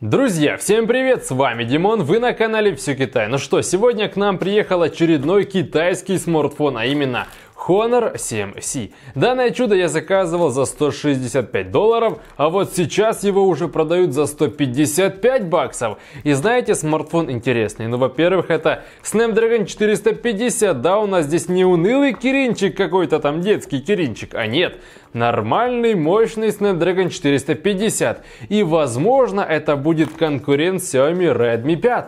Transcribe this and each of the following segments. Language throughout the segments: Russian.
Друзья, всем привет, с вами Димон, вы на канале Все Китай. Ну что, сегодня к нам приехал очередной китайский смартфон, а именно Honor 7C. Данное чудо я заказывал за 165 долларов, а вот сейчас его уже продают за 155 баксов. И знаете, смартфон интересный. Ну, во-первых, это Snapdragon 450, да, у нас здесь не унылый киринчик какой-то там детский киринчик, а нет, нормальный мощный Snapdragon 450. И возможно это будет конкурент Xiaomi Redmi 5.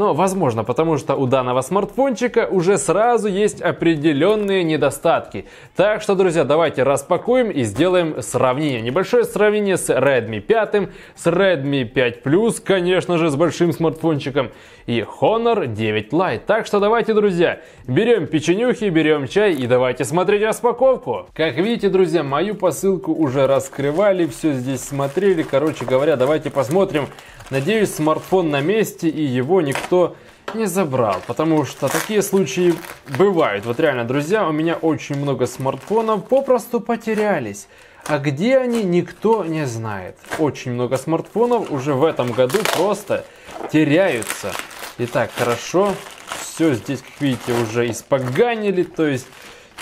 Но возможно, потому что у данного смартфончика уже сразу есть определенные недостатки. Так что, друзья, давайте распакуем и сделаем сравнение. Небольшое сравнение с Redmi 5, с Redmi 5 Plus, конечно же, с большим смартфончиком, и Honor 9 Lite. Так что давайте, друзья, берем печенюхи, берем чай и давайте смотреть распаковку. Как видите, друзья, мою посылку уже раскрывали, все здесь смотрели. Короче говоря, давайте посмотрим. Надеюсь, смартфон на месте и его никто что не забрал, потому что такие случаи бывают. Вот реально, друзья, у меня очень много смартфонов попросту потерялись. А где они, никто не знает. Очень много смартфонов уже в этом году просто теряются. Итак, хорошо, все здесь, как видите, уже испоганили, то есть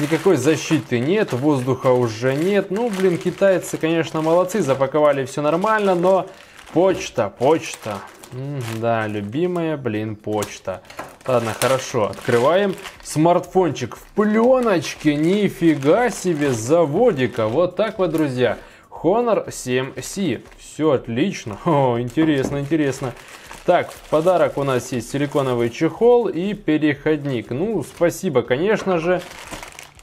никакой защиты нет, воздуха уже нет. Ну, блин, китайцы, конечно, молодцы, запаковали все нормально, но Почта, почта. Да, любимая, блин, почта. Ладно, хорошо, открываем смартфончик в пленочке, нифига себе, заводика, вот так вот, друзья. Honor 7C, все отлично, о, интересно, интересно. Так, в подарок у нас есть силиконовый чехол и переходник, ну, спасибо, конечно же.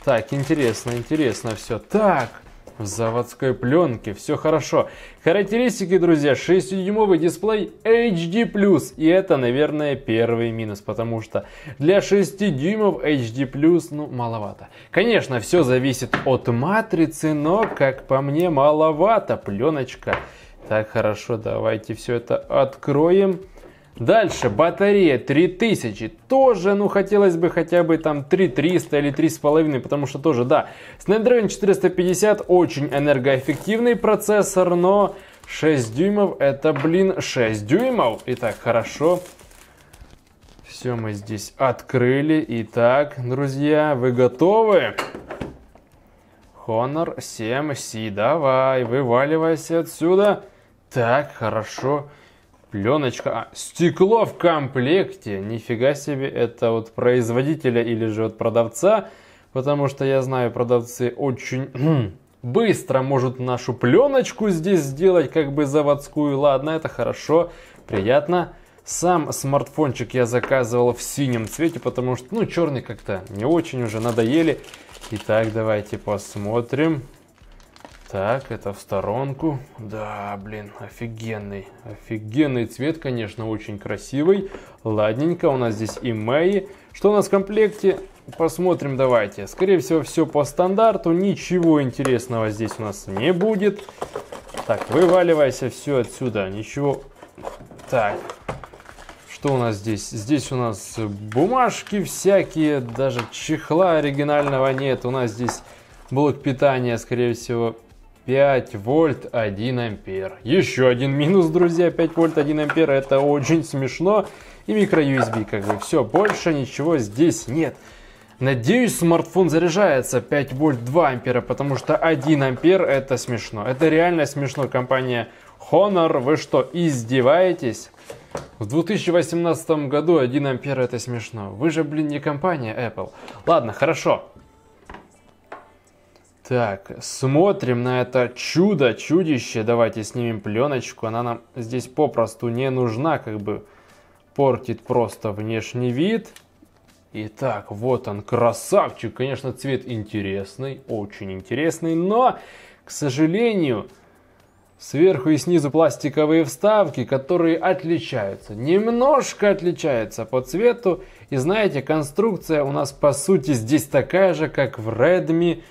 Так, интересно, интересно все. Так, в заводской пленке. Все хорошо. Характеристики, друзья, 6-дюймовый дисплей HD+, и это, наверное, первый минус, потому что для 6 дюймов HD+, ну, маловато. Конечно, все зависит от матрицы, но, как по мне, маловато пленочка. Так, хорошо, давайте все это откроем. Дальше батарея 3000, тоже, ну, хотелось бы хотя бы там 3300 или 3,5, потому что тоже, да, Snapdragon 450 очень энергоэффективный процессор, но 6 дюймов это, блин, 6 дюймов. Итак, хорошо, все мы здесь открыли. Итак, друзья, вы готовы? Honor 7C, давай, вываливайся отсюда. Так, хорошо. Хорошо. Пленочка. А, стекло в комплекте. Нифига себе, это вот производителя или же вот продавца. Потому что я знаю, продавцы очень хм, быстро может нашу пленочку здесь сделать, как бы заводскую. Ладно, это хорошо, приятно. Сам смартфончик я заказывал в синем цвете, потому что, ну, черный как-то не очень уже надоели. Итак, давайте посмотрим. Так, это в сторонку. Да, блин, офигенный. Офигенный цвет, конечно, очень красивый. Ладненько, у нас здесь и Мэй. Что у нас в комплекте? Посмотрим, давайте. Скорее всего, все по стандарту. Ничего интересного здесь у нас не будет. Так, вываливайся все отсюда. Ничего... Так, что у нас здесь? Здесь у нас бумажки всякие, даже чехла оригинального нет. У нас здесь блок питания, скорее всего, 5 вольт 1 ампер. Еще один минус, друзья, 5 вольт 1 ампер, это очень смешно. И микро-USB, как бы, все, больше ничего здесь нет. Надеюсь, смартфон заряжается 5 вольт 2 ампера, потому что 1 ампер это смешно. Это реально смешно. Компания Honor, вы что, издеваетесь? В 2018 году 1 ампер это смешно. Вы же, блин, не компания Apple. Ладно, хорошо. Так, смотрим на это чудо, чудище. Давайте снимем пленочку. Она нам здесь попросту не нужна, как бы портит просто внешний вид. Итак, вот он, красавчик. Конечно, цвет интересный, очень интересный, но, к сожалению, сверху и снизу пластиковые вставки, которые отличаются. Немножко отличаются по цвету. И знаете, конструкция у нас, по сути, здесь такая же, как в Redmi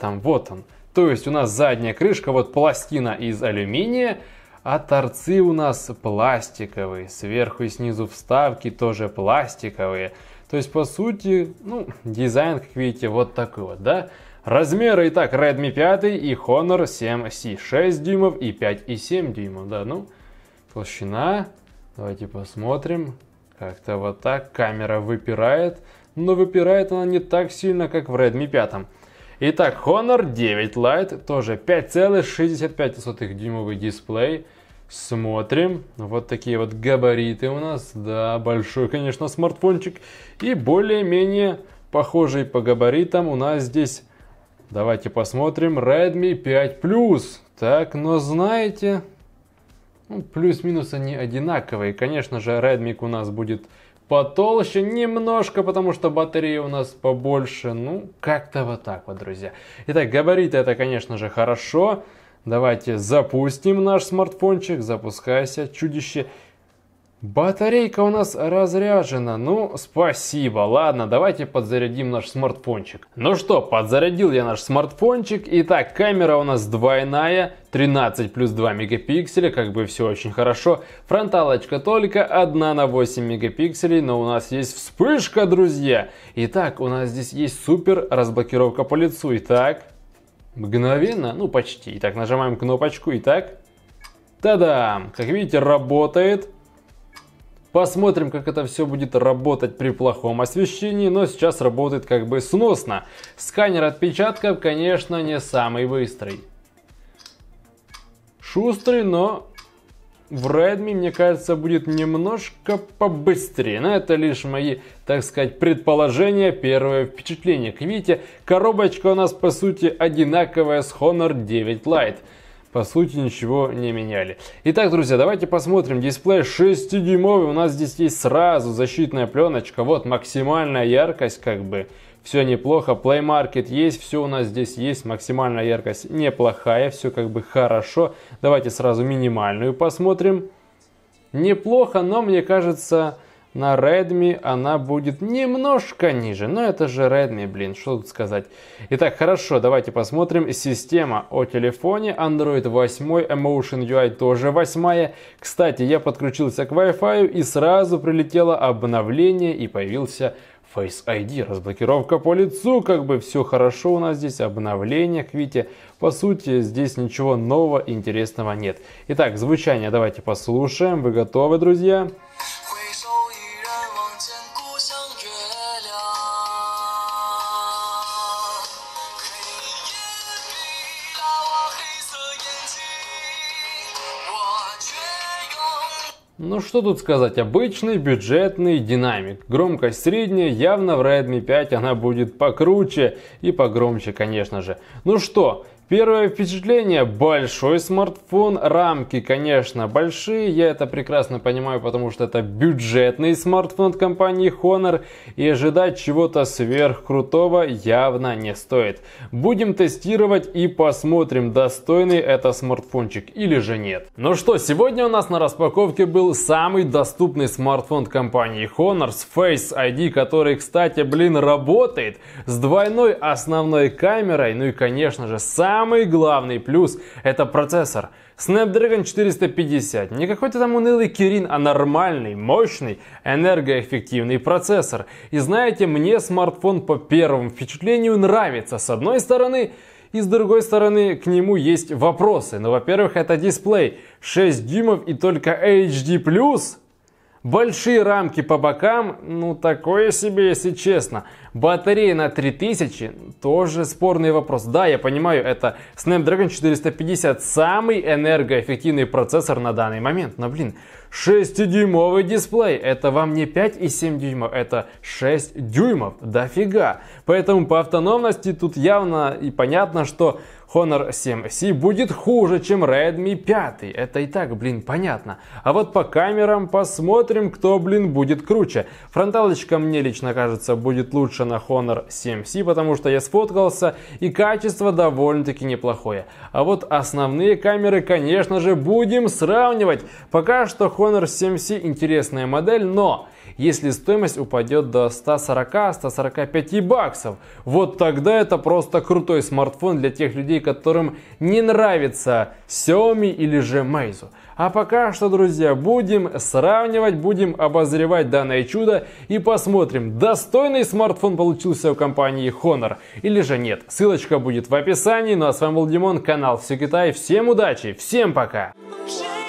там вот он. То есть у нас задняя крышка, вот пластина из алюминия, а торцы у нас пластиковые, сверху и снизу вставки тоже пластиковые. То есть, по сути, ну, дизайн, как видите, вот такой вот, да? Размеры, итак, Redmi 5 и Honor 7C, 6 дюймов и 5,7 дюймов, да, ну, толщина, давайте посмотрим, как-то вот так, камера выпирает, но выпирает она не так сильно, как в Redmi 5. Итак, Honor 9 Lite, тоже 5,65 дюймовый дисплей. Смотрим. Вот такие вот габариты у нас. Да, большой, конечно, смартфончик. И более-менее похожий по габаритам у нас здесь... Давайте посмотрим. Redmi 5 Plus. Так, но знаете... Ну, Плюс-минус они одинаковые. Конечно же, Redmi у нас будет потолще немножко, потому что батарея у нас побольше. Ну, как-то вот так вот, друзья. Итак, габариты это, конечно же, хорошо. Давайте запустим наш смартфончик. Запускайся, чудище. Батарейка у нас разряжена. Ну, спасибо. Ладно, давайте подзарядим наш смартфончик. Ну что, подзарядил я наш смартфончик. Итак, камера у нас двойная. 13 плюс 2 мегапикселя, как бы все очень хорошо. Фронталочка только 1 на 8 мегапикселей, но у нас есть вспышка, друзья. Итак, у нас здесь есть супер разблокировка по лицу. Итак, мгновенно, ну почти. Итак, нажимаем кнопочку. Итак, та-дам! Как видите, работает. Посмотрим, как это все будет работать при плохом освещении, но сейчас работает как бы сносно. Сканер отпечатков, конечно, не самый быстрый. Шустрый, но в Redmi, мне кажется, будет немножко побыстрее. Но это лишь мои, так сказать, предположения, первое впечатление. Как видите, коробочка у нас по сути одинаковая с Honor 9 Lite по сути ничего не меняли. Итак, друзья, давайте посмотрим. Дисплей 6-дюймовый, у нас здесь есть сразу защитная пленочка, вот максимальная яркость как бы. Все неплохо, Play Market есть, все у нас здесь есть, максимальная яркость неплохая, все как бы хорошо. Давайте сразу минимальную посмотрим. Неплохо, но мне кажется на Redmi она будет немножко ниже, но это же Redmi, блин, что тут сказать. Итак, хорошо, давайте посмотрим. Система о телефоне, Android 8, Emotion UI тоже 8. Кстати, я подключился к Wi-Fi и сразу прилетело обновление и появился Face ID, разблокировка по лицу, как бы все хорошо у нас здесь, обновление к Вите. По сути, здесь ничего нового интересного нет. Итак, звучание давайте послушаем. Вы готовы, друзья? Друзья. Ну что тут сказать, обычный бюджетный динамик. Громкость средняя, явно в Redmi 5 она будет покруче и погромче, конечно же. Ну что, Первое впечатление – большой смартфон, рамки, конечно, большие, я это прекрасно понимаю, потому что это бюджетный смартфон от компании Honor, и ожидать чего-то сверхкрутого явно не стоит. Будем тестировать и посмотрим, достойный это смартфончик или же нет. Ну что, сегодня у нас на распаковке был самый доступный смартфон компании Honor с Face ID, который, кстати, блин, работает, с двойной основной камерой, ну и, конечно же, сам самый главный плюс – это процессор. Snapdragon 450. Не какой-то там унылый Кирин, а нормальный, мощный, энергоэффективный процессор. И знаете, мне смартфон по первому впечатлению нравится. С одной стороны, и с другой стороны, к нему есть вопросы. Ну, во-первых, это дисплей 6 дюймов и только HD+, Большие рамки по бокам, ну такое себе, если честно. Батарея на 3000, тоже спорный вопрос. Да, я понимаю, это Snapdragon 450, самый энергоэффективный процессор на данный момент. Но, блин, 6-дюймовый дисплей, это вам не 5,7 дюймов, это 6 дюймов, дофига. Поэтому по автономности тут явно и понятно, что Honor 7C будет хуже, чем Redmi 5. Это и так, блин, понятно. А вот по камерам посмотрим, кто, блин, будет круче. Фронталочка мне лично кажется будет лучше на Honor 7C, потому что я сфоткался и качество довольно-таки неплохое. А вот основные камеры, конечно же, будем сравнивать. Пока что Honor 7C интересная модель, но если стоимость упадет до 140-145 баксов. Вот тогда это просто крутой смартфон для тех людей, которым не нравится Xiaomi или же Meizu. А пока что, друзья, будем сравнивать, будем обозревать данное чудо и посмотрим, достойный смартфон получился у компании Honor или же нет. Ссылочка будет в описании. Ну а с вами был Димон, канал Все Китай. Всем удачи, всем пока! Пока!